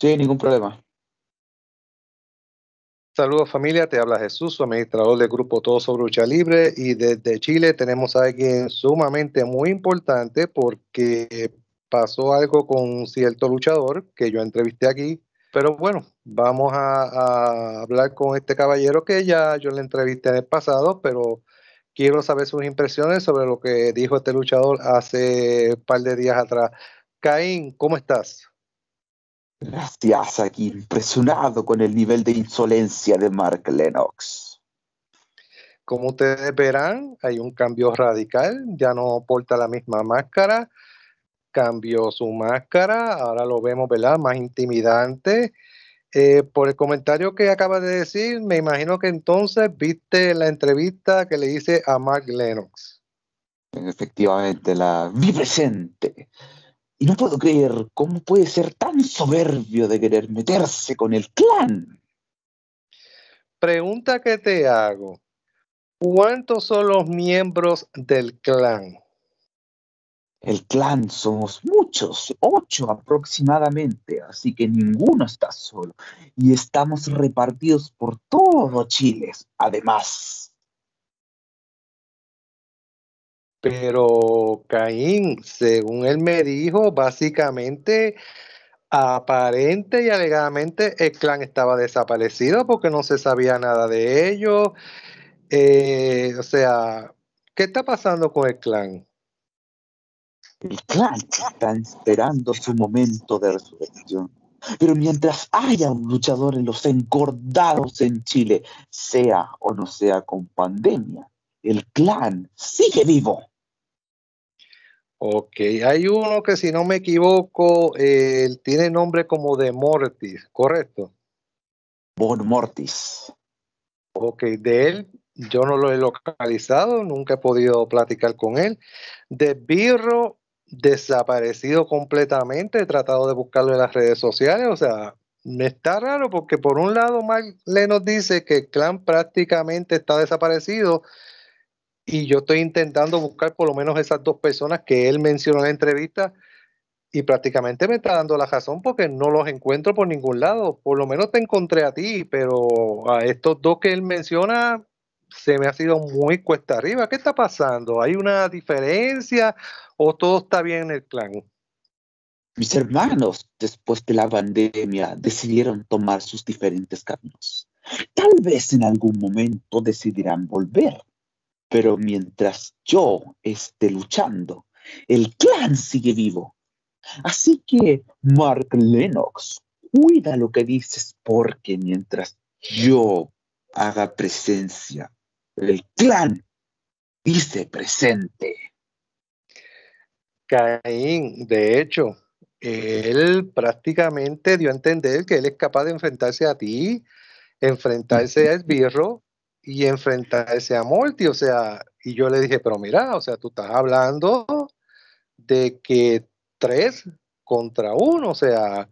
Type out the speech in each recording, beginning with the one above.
Sí, ningún problema. Saludos familia, te habla Jesús, su administrador del grupo Todo sobre Lucha Libre y desde Chile tenemos a alguien sumamente muy importante porque pasó algo con cierto luchador que yo entrevisté aquí, pero bueno, vamos a, a hablar con este caballero que ya yo le entrevisté en el pasado, pero quiero saber sus impresiones sobre lo que dijo este luchador hace un par de días atrás. Caín, ¿cómo estás? Gracias, aquí impresionado con el nivel de insolencia de Mark Lennox. Como ustedes verán, hay un cambio radical, ya no porta la misma máscara, cambió su máscara, ahora lo vemos, ¿verdad? Más intimidante. Eh, por el comentario que acaba de decir, me imagino que entonces viste la entrevista que le hice a Mark Lennox. Efectivamente, la vi presente. Y no puedo creer cómo puede ser tan soberbio de querer meterse con el clan. Pregunta que te hago. ¿Cuántos son los miembros del clan? El clan somos muchos, ocho aproximadamente, así que ninguno está solo. Y estamos repartidos por todo Chile. Además, Pero Caín, según él me dijo, básicamente, aparente y alegadamente el clan estaba desaparecido porque no se sabía nada de ello. Eh, o sea, ¿qué está pasando con el clan? El clan está esperando su momento de resurrección. Pero mientras haya un luchador en los encordados en Chile, sea o no sea con pandemia, el clan sigue vivo. Ok, hay uno que si no me equivoco, tiene nombre como de Mortis, ¿correcto? Bon Mortis. Ok, de él yo no lo he localizado, nunca he podido platicar con él. De Birro, desaparecido completamente, he tratado de buscarlo en las redes sociales, o sea, me está raro porque por un lado Mark le nos dice que el clan prácticamente está desaparecido, y yo estoy intentando buscar por lo menos esas dos personas que él mencionó en la entrevista y prácticamente me está dando la razón porque no los encuentro por ningún lado. Por lo menos te encontré a ti, pero a estos dos que él menciona se me ha sido muy cuesta arriba. ¿Qué está pasando? ¿Hay una diferencia o todo está bien en el clan? Mis hermanos, después de la pandemia, decidieron tomar sus diferentes caminos. Tal vez en algún momento decidirán volver pero mientras yo esté luchando, el clan sigue vivo. Así que, Mark Lennox, cuida lo que dices porque mientras yo haga presencia, el clan dice presente. Caín, de hecho, él prácticamente dio a entender que él es capaz de enfrentarse a ti, enfrentarse a Esbirro y enfrentarse a Morty, o sea, y yo le dije, pero mira, o sea, tú estás hablando de que tres contra uno, o sea,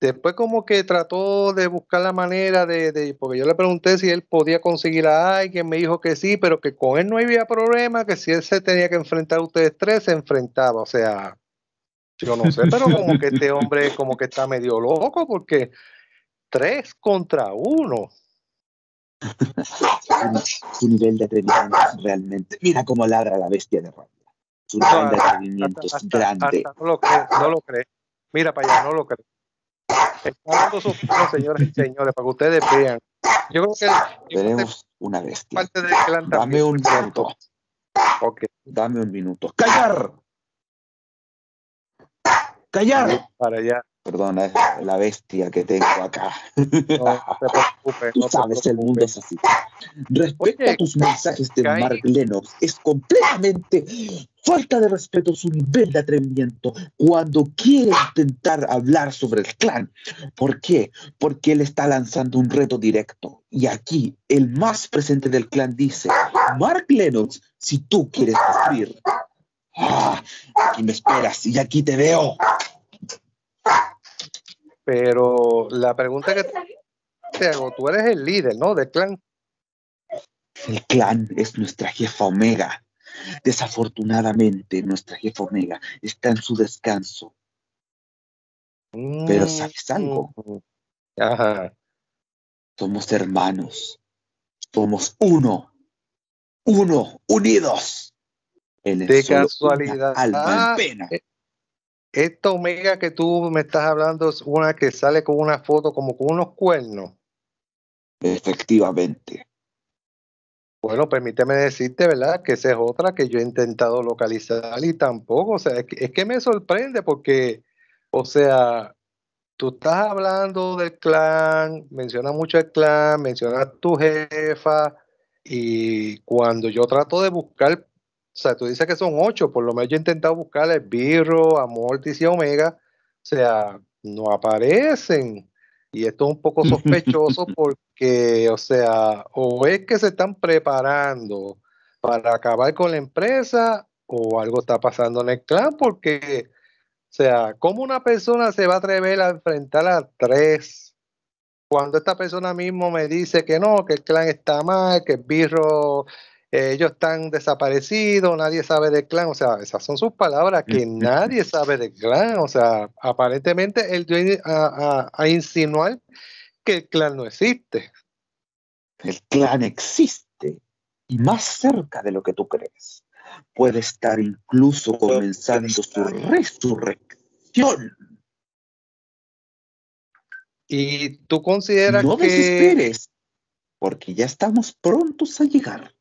después como que trató de buscar la manera de, porque yo le pregunté si él podía conseguir a alguien, me dijo que sí, pero que con él no había problema, que si él se tenía que enfrentar a ustedes tres, se enfrentaba, o sea, yo no sé, pero como que este hombre como que está medio loco, porque tres contra uno, su nivel de atrevimiento realmente. Mira cómo ladra la bestia de rabia. Su nivel de atrevimiento es grande. no lo cree, no lo cree. Mira para allá, no lo cree. Está dando señoras y señores, para que ustedes vean. Yo creo que. Veremos una bestia. Este Dame un minuto. Ok. Dame un minuto. ¡Callar! ¡Callar! Para allá. Perdona, es eh, la bestia que tengo acá. No, te Tú sabes, el mundo es así. Respecto a tus mensajes de Mark Lennox, es completamente falta de respeto su nivel de atrevimiento cuando quiere intentar hablar sobre el clan. ¿Por qué? Porque él está lanzando un reto directo. Y aquí, el más presente del clan dice, Mark Lennox, si tú quieres sufrir, ah, aquí me esperas y aquí te veo. Pero la pregunta que te hago, tú eres el líder, ¿no? Del clan. El clan es nuestra jefa Omega. Desafortunadamente, nuestra jefa Omega está en su descanso. Pero mm. sabes algo. Ajá. Somos hermanos. Somos uno. Uno, unidos. de casualidad. Ah, pena. Eh, esta Omega que tú me estás hablando es una que sale con una foto como con unos cuernos. Efectivamente. Bueno, permíteme decirte, ¿verdad? Que esa es otra que yo he intentado localizar y tampoco, o sea, es que, me sorprende porque, o sea, tú estás hablando del clan, mencionas mucho el clan, mencionas tu jefa, y cuando yo trato de buscar o sea, tú dices que son ocho, por lo menos yo he intentado buscar birro, Amortis y Omega, o sea, no aparecen. Y esto es un poco sospechoso porque, o sea, o es que se están preparando para acabar con la empresa o algo está pasando en el clan porque, o sea, ¿cómo una persona se va a atrever a enfrentar a tres? Cuando esta persona mismo me dice que no, que el clan está mal, que el birro ellos están desaparecidos, nadie sabe del clan, o sea, esas son sus palabras, que nadie sabe del clan, o sea, aparentemente él viene a, insinuar que el clan no existe. El clan existe y más cerca de lo que tú crees. Puede estar incluso comenzando su resurrección. Y tú consideras que. No desesperes, porque ya estamos prontos a llegar.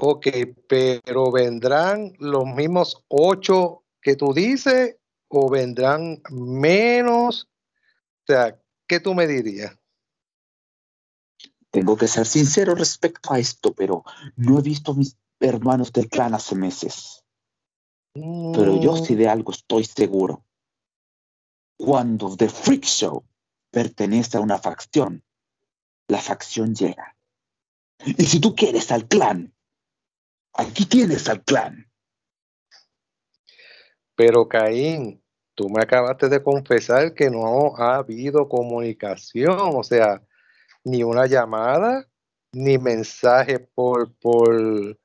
Ok, pero vendrán los mismos ocho que tú dices o vendrán menos. O sea, ¿qué tú me dirías? Tengo que ser sincero respecto a esto, pero no he visto a mis hermanos del clan hace meses. Pero yo sí mm. de algo estoy seguro. Cuando The Freak Show pertenece a una facción, la facción llega. Y si tú quieres al clan, Aquí tienes al clan. Pero Caín, tú me acabaste de confesar que no ha habido comunicación, o sea, ni una llamada, ni mensaje por, por,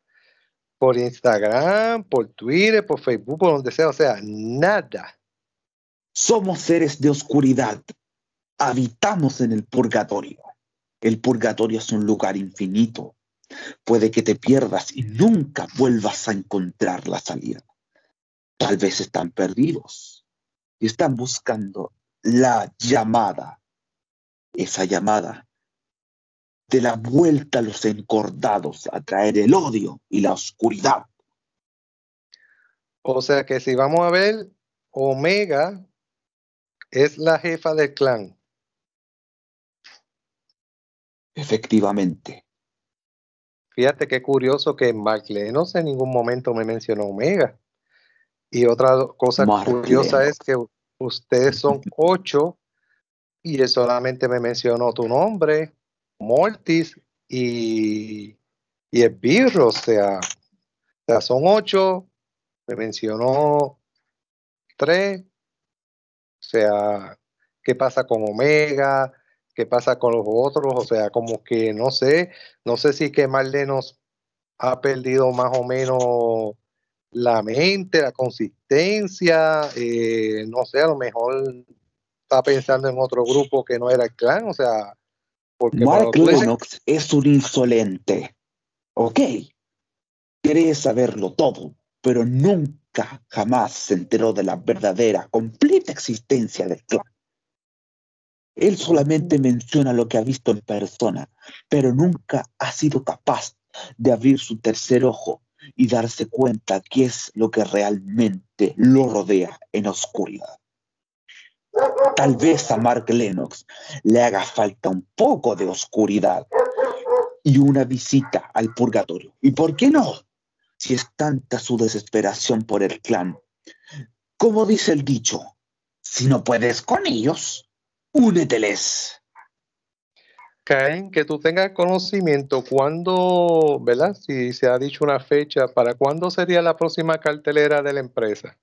por Instagram, por Twitter, por Facebook, por donde sea, o sea, nada. Somos seres de oscuridad, habitamos en el purgatorio. El purgatorio es un lugar infinito, Puede que te pierdas y nunca vuelvas a encontrar la salida. Tal vez están perdidos y están buscando la llamada, esa llamada de la vuelta a los encordados, a traer el odio y la oscuridad. O sea que si vamos a ver, Omega es la jefa del clan. Efectivamente. Fíjate qué curioso que no sé, en ningún momento me mencionó Omega. Y otra cosa curiosa es que ustedes son ocho y solamente me mencionó tu nombre, Mortis y, y el Birro. O sea, o sea, son ocho, me mencionó tres. O sea, ¿qué pasa con Omega? qué pasa con los otros, o sea, como que no sé, no sé si que Marlenos nos ha perdido más o menos la mente, la consistencia, eh, no sé, a lo mejor está pensando en otro grupo que no era el clan, o sea, porque Mark Lennox es un insolente, ok, quiere saberlo todo, pero nunca jamás se enteró de la verdadera, completa existencia del clan. Él solamente menciona lo que ha visto en persona, pero nunca ha sido capaz de abrir su tercer ojo y darse cuenta qué es lo que realmente lo rodea en oscuridad. Tal vez a Mark Lennox le haga falta un poco de oscuridad y una visita al purgatorio. ¿Y por qué no? Si es tanta su desesperación por el clan. Como dice el dicho, si no puedes con ellos, úneteles. Caen, que tú tengas conocimiento cuándo, ¿verdad? Si se ha dicho una fecha, ¿para cuándo sería la próxima cartelera de la empresa?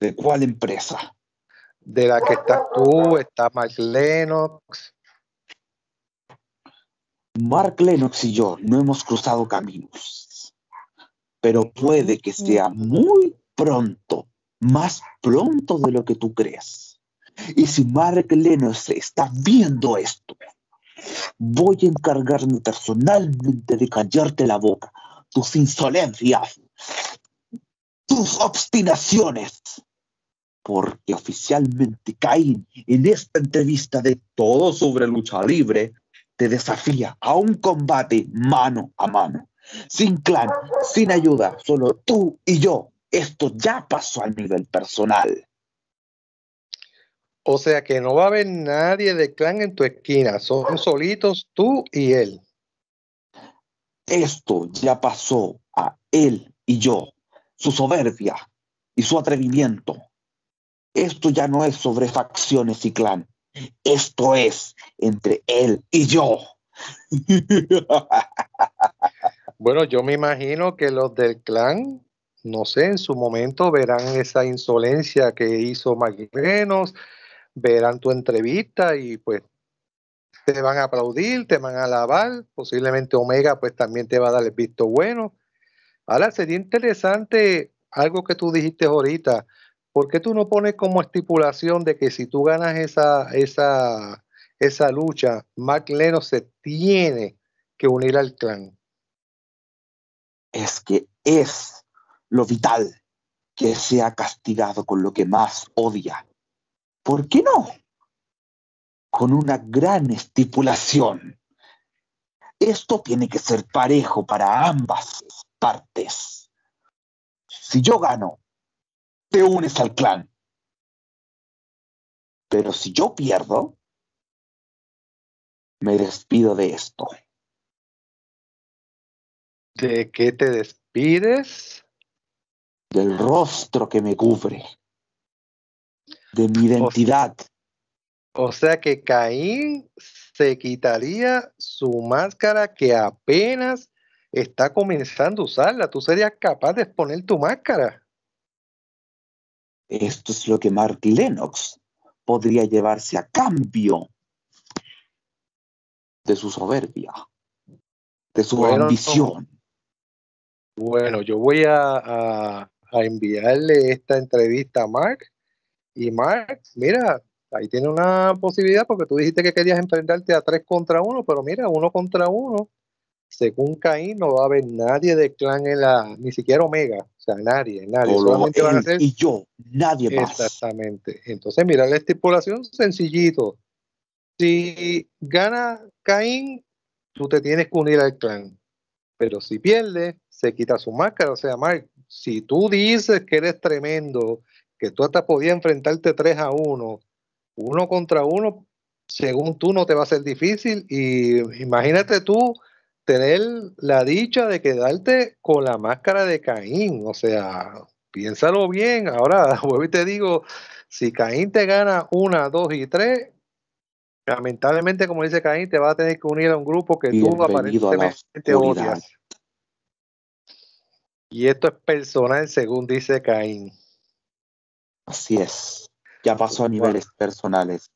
¿De cuál empresa? De la que estás tú, está Mark Lennox. Mark Lennox y yo no hemos cruzado caminos, pero puede que sea muy pronto, más pronto de lo que tú crees. Y si Mark se está viendo esto, voy a encargarme personalmente de callarte la boca, tus insolencias, tus obstinaciones, porque oficialmente Caín en esta entrevista de todo sobre lucha libre te desafía a un combate mano a mano, sin clan, sin ayuda, solo tú y yo. Esto ya pasó al nivel personal. O sea que no va a haber nadie de clan en tu esquina, son solitos tú y él. Esto ya pasó a él y yo, su soberbia y su atrevimiento. Esto ya no es sobre facciones y clan, esto es entre él y yo. Bueno, yo me imagino que los del clan, no sé, en su momento verán esa insolencia que hizo Magrenos verán tu entrevista y pues te van a aplaudir, te van a alabar, posiblemente Omega pues también te va a dar el visto bueno. Ahora sería interesante algo que tú dijiste ahorita, ¿por qué tú no pones como estipulación de que si tú ganas esa, esa, esa lucha, Mark Leno se tiene que unir al clan? Es que es lo vital que sea castigado con lo que más odia ¿Por qué no? Con una gran estipulación. Esto tiene que ser parejo para ambas partes. Si yo gano, te unes al clan. Pero si yo pierdo, me despido de esto. ¿De qué te despides? Del rostro que me cubre de mi identidad. O sea que Caín se quitaría su máscara que apenas está comenzando a usarla. ¿Tú serías capaz de exponer tu máscara? Esto es lo que Mark Lennox podría llevarse a cambio de su soberbia, de su ambición. Bueno, yo voy a enviarle esta entrevista a Mark y Marx, mira, ahí tiene una posibilidad porque tú dijiste que querías enfrentarte a tres contra uno, pero mira, uno contra uno, según Caín, no va a haber nadie del clan en la, ni siquiera Omega, o sea, nadie, nadie. y yo, nadie más. Exactamente. Entonces, mira la estipulación, sencillito. Si gana Caín, tú te tienes que unir al clan. Pero si pierde, se quita su máscara. O sea, Mark, si tú dices que eres tremendo que tú hasta podías enfrentarte 3 a 1, uno contra uno, según tú no te va a ser difícil. Y imagínate tú tener la dicha de quedarte con la máscara de Caín, o sea, piénsalo bien. Ahora, vuelvo y te digo, si Caín te gana una, dos y tres, lamentablemente, como dice Caín, te va a tener que unir a un grupo que tú aparentemente odias. Y esto es personal, según dice Caín. Así es. Ya pasó a niveles personales.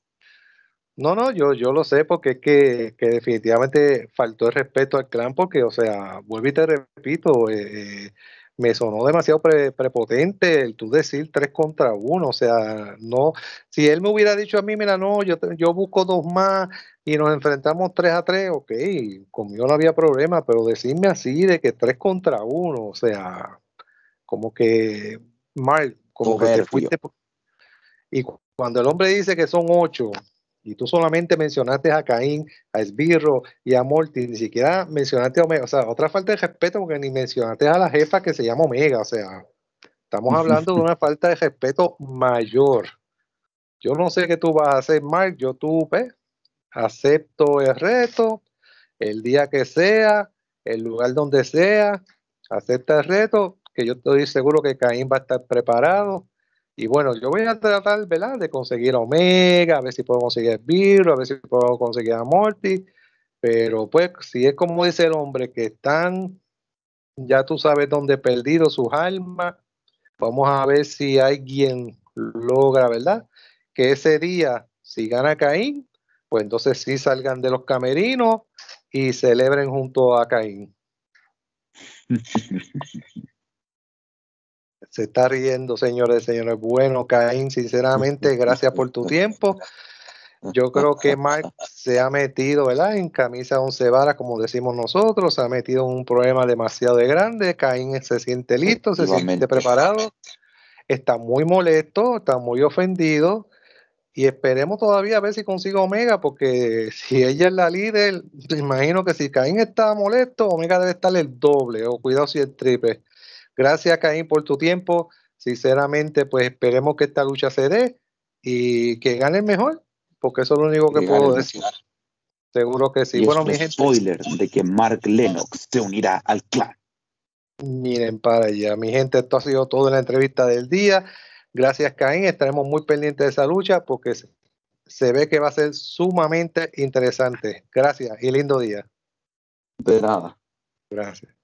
No, no, yo, yo lo sé porque es que, definitivamente faltó el respeto al clan porque, o sea, vuelvo y te repito, eh, eh, me sonó demasiado prepotente el tú decir tres contra uno, o sea, no, si él me hubiera dicho a mí, mira, no, yo, yo busco dos más y nos enfrentamos tres a tres, ok, conmigo no había problema, pero decirme así de que tres contra uno, o sea, como que, mal como que te fuiste. Y cuando el hombre dice que son ocho, y tú solamente mencionaste a Caín, a Esbirro y a Morty, ni siquiera mencionaste a Omega, o sea, otra falta de respeto porque ni mencionaste a la jefa que se llama Omega, o sea, estamos hablando de una falta de respeto mayor. Yo no sé qué tú vas a hacer, Mark, yo tú, pues, acepto el reto, el día que sea, el lugar donde sea, acepta el reto, yo estoy seguro que Caín va a estar preparado. Y bueno, yo voy a tratar, ¿verdad?, de conseguir a Omega, a ver si podemos seguir a a ver si puedo conseguir a Morty. Pero pues, si es como dice el hombre, que están, ya tú sabes dónde perdido sus almas, vamos a ver si alguien logra, ¿verdad? Que ese día, si gana Caín, pues entonces sí salgan de los camerinos y celebren junto a Caín. se está riendo, señores, señores. Bueno, Caín, sinceramente, gracias por tu tiempo. Yo creo que Mike se ha metido, ¿verdad? En camisa once varas, como decimos nosotros, se ha metido en un problema demasiado grande. Caín se siente listo, se siente preparado, está muy molesto, está muy ofendido y esperemos todavía a ver si consigue Omega, porque si ella es la líder, imagino que si Caín está molesto, Omega debe estar el doble, o cuidado si el triple. Gracias, Caín, por tu tiempo. Sinceramente, pues esperemos que esta lucha se dé y que gane el mejor, porque eso es lo único que, puedo decir. Seguro que sí. bueno, mi gente. Spoiler de que Mark Lennox se unirá al clan. Miren para allá, mi gente, esto ha sido todo en la entrevista del día. Gracias, Caín. Estaremos muy pendientes de esa lucha porque se ve que va a ser sumamente interesante. Gracias y lindo día. De nada. Gracias.